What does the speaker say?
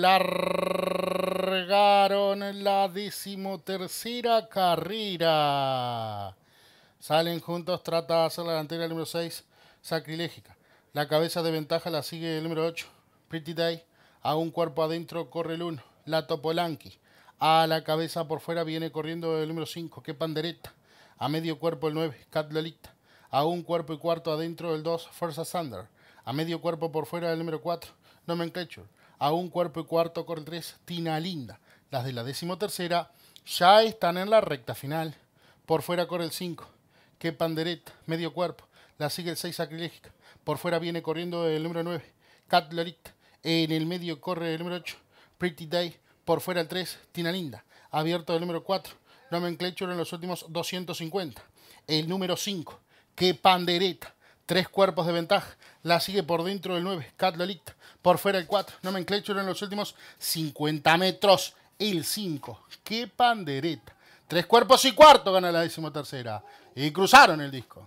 largaron la decimotercera carrera. Salen juntos, trata de hacer la delantera el número 6, sacrilégica. La cabeza de ventaja la sigue el número 8, Pretty Day. A un cuerpo adentro corre el 1, la Topolanqui. A la cabeza por fuera viene corriendo el número 5, que pandereta. A medio cuerpo el 9, Cat Lolita. A un cuerpo y cuarto adentro el 2, Fuerza Thunder a medio cuerpo por fuera del número 4, Nomenclature. A un cuerpo y cuarto el 3, Tina Linda. Las de la decimotercera ya están en la recta final. Por fuera corre el 5, que pandereta, medio cuerpo. La sigue el 6 sacrilégica. Por fuera viene corriendo el número 9, Cat En el medio corre el número 8, Pretty Day. Por fuera el 3, Tina Linda. Abierto el número 4, Nomenclature en los últimos 250. El número 5, que pandereta Tres cuerpos de ventaja. La sigue por dentro del 9, Cat Por fuera el 4, Nomenclature en los últimos 50 metros. El 5, qué pandereta. Tres cuerpos y cuarto gana la décimo tercera. Y cruzaron el disco.